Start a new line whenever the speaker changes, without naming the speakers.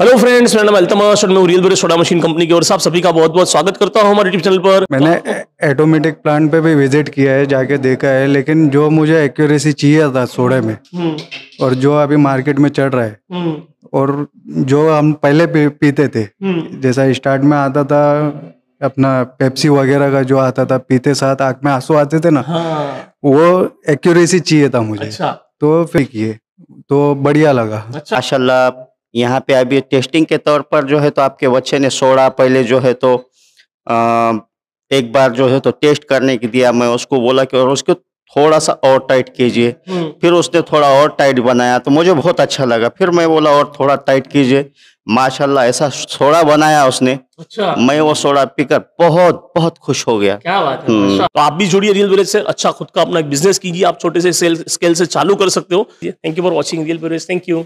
Hello friends मेरा नाम अल्तमा और मैं रियल बेरे सोडा मशीन कंपनी की और साहब सभी का बहुत बहुत स्वागत करता हूं हमारे यूट्यूब चैनल पर
मैंने ऑटोमेटिक प्लांट पे भी विजिट किया है जाके देखा है लेकिन जो मुझे एक्यूरेसी चाहिए था सोडे में हम्म। और जो अभी मार्केट में चढ़ रहा है हम्म। और जो हम पहले पी, पीते थे हम्म। जैसा स्टार्ट में आता था अपना पेप्सी वगैरह का जो आता था पीते साथ आँख में आंसू आते थे ना हाँ। वो एक्यूरेसी चाहिए था मुझे अच्छा। तो फिर किए तो बढ़िया लगा
अच्छा। माशाला यहाँ पे अभी टेस्टिंग के तौर पर जो है तो आपके बच्चे ने सोडा पहले जो है तो आ, एक बार जो है तो टेस्ट करने की दिया मैं उसको बोला कि और उसको थोड़ा सा और टाइट कीजिए हम्म। फिर उसने थोड़ा और टाइट बनाया तो मुझे बहुत अच्छा लगा फिर मैं बोला और थोड़ा टाइट कीजिए माशाल्लाह ऐसा सोडा बनाया उसने अच्छा मैं वो सोडा पीकर बहुत बहुत खुश हो गया क्या बात है अच्छा।
तो आप भी जुड़िए रियल विलेज से अच्छा खुद का अपना बिजनेस कीजिए आप छोटे से स्केल से चालू कर सकते हो thank you for watching real village thank you